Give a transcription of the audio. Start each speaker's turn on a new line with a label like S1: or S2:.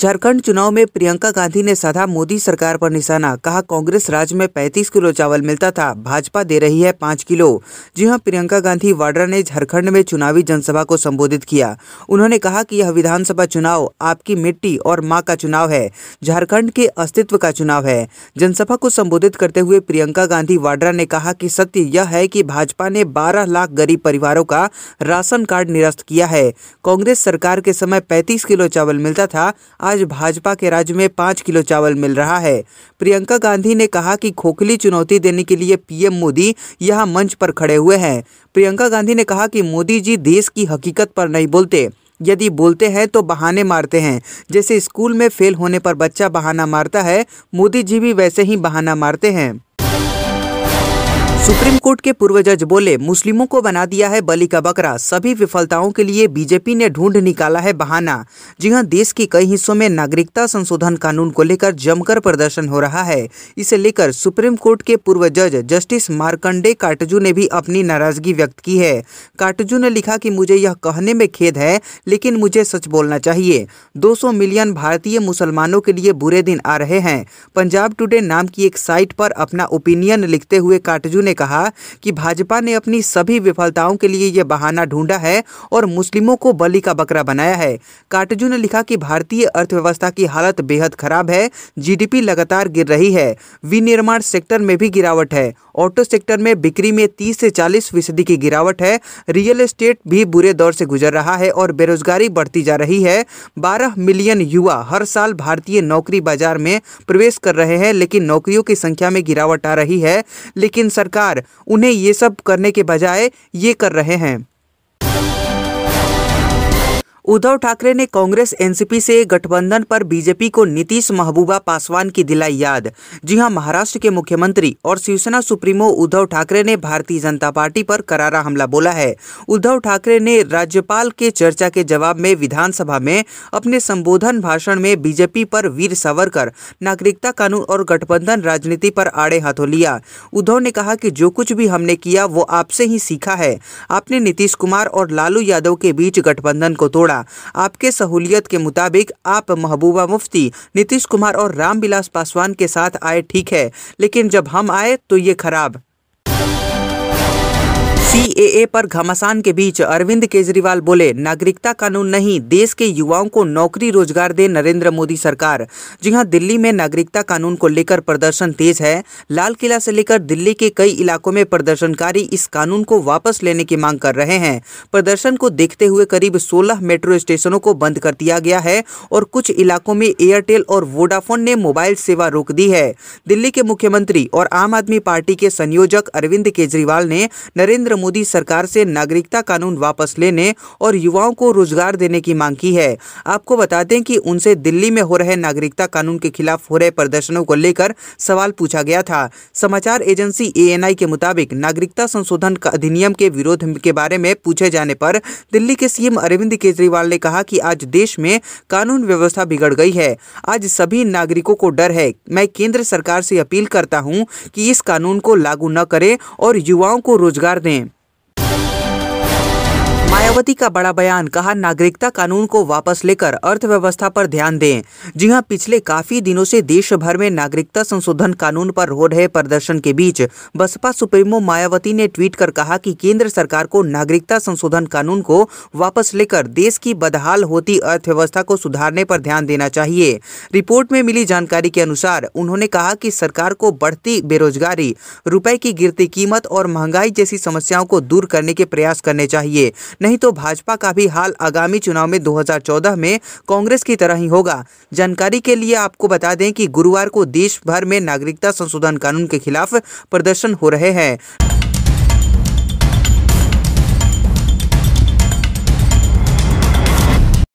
S1: झारखंड चुनाव में प्रियंका गांधी ने साधा मोदी सरकार पर निशाना कहा कांग्रेस राज्य में 35 किलो चावल मिलता था भाजपा दे रही है 5 किलो जी हां प्रियंका गांधी वाड्रा ने झारखंड में चुनावी जनसभा को संबोधित किया उन्होंने कहा कि यह विधानसभा चुनाव आपकी मिट्टी और माँ का चुनाव है झारखंड के अस्तित्व का चुनाव है जनसभा को संबोधित करते हुए प्रियंका गांधी वाड्रा ने कहा कि सत्य यह है कि भाजपा ने बारह लाख गरीब परिवारों का राशन कार्ड निरस्त किया है कांग्रेस सरकार के समय पैंतीस किलो चावल मिलता था आज भाजपा के राज्य में पाँच किलो चावल मिल रहा है प्रियंका गांधी ने कहा कि खोखली चुनौती देने के लिए पीएम मोदी यहाँ मंच पर खड़े हुए हैं प्रियंका गांधी ने कहा कि मोदी जी देश की हकीकत पर नहीं बोलते यदि बोलते हैं तो बहाने मारते हैं जैसे स्कूल में फेल होने पर बच्चा बहाना मारता है मोदी जी भी वैसे ही बहाना मारते हैं सुप्रीम कोर्ट के पूर्व जज बोले मुस्लिमों को बना दिया है बलि का बकरा सभी विफलताओं के लिए बीजेपी ने ढूंढ निकाला है बहाना जी हाँ, देश के कई हिस्सों में नागरिकता संशोधन कानून को लेकर जमकर प्रदर्शन हो रहा है इसे लेकर सुप्रीम कोर्ट के पूर्व जज जस्टिस मार्कंडे काटजू ने भी अपनी नाराजगी व्यक्त की है काटजू ने लिखा की मुझे यह कहने में खेद है लेकिन मुझे सच बोलना चाहिए दो मिलियन भारतीय मुसलमानों के लिए बुरे दिन आ रहे हैं पंजाब टूडे नाम की एक साइट पर अपना ओपिनियन लिखते हुए काटजू ने कहा कि भाजपा ने अपनी सभी विफलताओं के लिए यह बहाना ढूंढा है और मुस्लिमों को बलि का बकरा बनाया है काटजू ने लिखा कि भारतीय अर्थव्यवस्था की हालत बेहद खराब है जीडीपी लगातार गिर रही है विनिर्माण सेक्टर में भी गिरावट है ऑटो सेक्टर में बिक्री में तीस से चालीस फीसदी की गिरावट है रियल एस्टेट भी बुरे दौर से गुजर रहा है और बेरोजगारी बढ़ती जा रही है बारह मिलियन युवा हर साल भारतीय नौकरी बाजार में प्रवेश कर रहे हैं लेकिन नौकरियों की संख्या में गिरावट आ रही है लेकिन सरकार सरकार उन्हें ये सब करने के बजाय ये कर रहे हैं उद्धव ठाकरे ने कांग्रेस एनसीपी से गठबंधन पर बीजेपी को नीतीश महबूबा पासवान की दिलाई याद जी हां महाराष्ट्र के मुख्यमंत्री और शिवसेना सुप्रीमो उद्धव ठाकरे ने भारतीय जनता पार्टी पर करारा हमला बोला है उद्धव ठाकरे ने राज्यपाल के चर्चा के जवाब में विधानसभा में अपने संबोधन भाषण में बीजेपी पर वीर सावरकर नागरिकता कानून और गठबंधन राजनीति पर आड़े हाथों लिया उद्धव ने कहा कि जो कुछ भी हमने किया वो आपसे ही सीखा है आपने नीतीश कुमार और लालू यादव के बीच गठबंधन को तोड़ा जाएगा आपके सहूलियत के मुताबिक आप महबूबा मुफ्ती नीतीश कुमार और रामविलास पासवान के साथ आए ठीक है लेकिन जब हम आए तो ये खराब सीएए पर घमासान के बीच अरविंद केजरीवाल बोले नागरिकता कानून नहीं देश के युवाओं को नौकरी रोजगार दे नरेंद्र मोदी सरकार जी हाँ दिल्ली में नागरिकता कानून को लेकर प्रदर्शन तेज है लाल किला से लेकर दिल्ली के कई इलाकों में प्रदर्शनकारी इस कानून को वापस लेने की मांग कर रहे हैं प्रदर्शन को देखते हुए करीब सोलह मेट्रो स्टेशनों को बंद कर दिया गया है और कुछ इलाकों में एयरटेल और वोडाफोन ने मोबाइल सेवा रोक दी है दिल्ली के मुख्यमंत्री और आम आदमी पार्टी के संयोजक अरविंद केजरीवाल ने नरेंद्र मोदी सरकार से नागरिकता कानून वापस लेने और युवाओं को रोजगार देने की मांग की है आपको बता दें कि उनसे दिल्ली में हो रहे नागरिकता कानून के खिलाफ हो रहे प्रदर्शनों को लेकर सवाल पूछा गया था समाचार एजेंसी ए के मुताबिक नागरिकता संशोधन अधिनियम के विरोध के बारे में पूछे जाने पर दिल्ली के सीएम अरविंद केजरीवाल ने कहा कि आज देश में कानून व्यवस्था बिगड़ गई है आज सभी नागरिकों को डर है मैं केंद्र सरकार से अपील करता हूं कि इस कानून को लागू न करें और युवाओं को रोजगार दें मायावती का बड़ा बयान कहा नागरिकता कानून को वापस लेकर अर्थव्यवस्था पर ध्यान दें जी हां पिछले काफी दिनों से देश भर में नागरिकता संशोधन कानून पर हो रहे प्रदर्शन के बीच बसपा सुप्रीमो मायावती ने ट्वीट कर कहा कि केंद्र सरकार को नागरिकता संशोधन कानून को वापस लेकर देश की बदहाल होती अर्थव्यवस्था को सुधारने पर ध्यान देना चाहिए रिपोर्ट में मिली जानकारी के अनुसार उन्होंने कहा की सरकार को बढ़ती बेरोजगारी रुपए की गिरती कीमत और महंगाई जैसी समस्याओं को दूर करने के प्रयास करने चाहिए नहीं नहीं तो भाजपा का भी हाल आगामी चुनाव में 2014 में कांग्रेस की तरह ही होगा जानकारी के लिए आपको बता दें कि गुरुवार को देश भर में नागरिकता संशोधन कानून के खिलाफ प्रदर्शन हो रहे हैं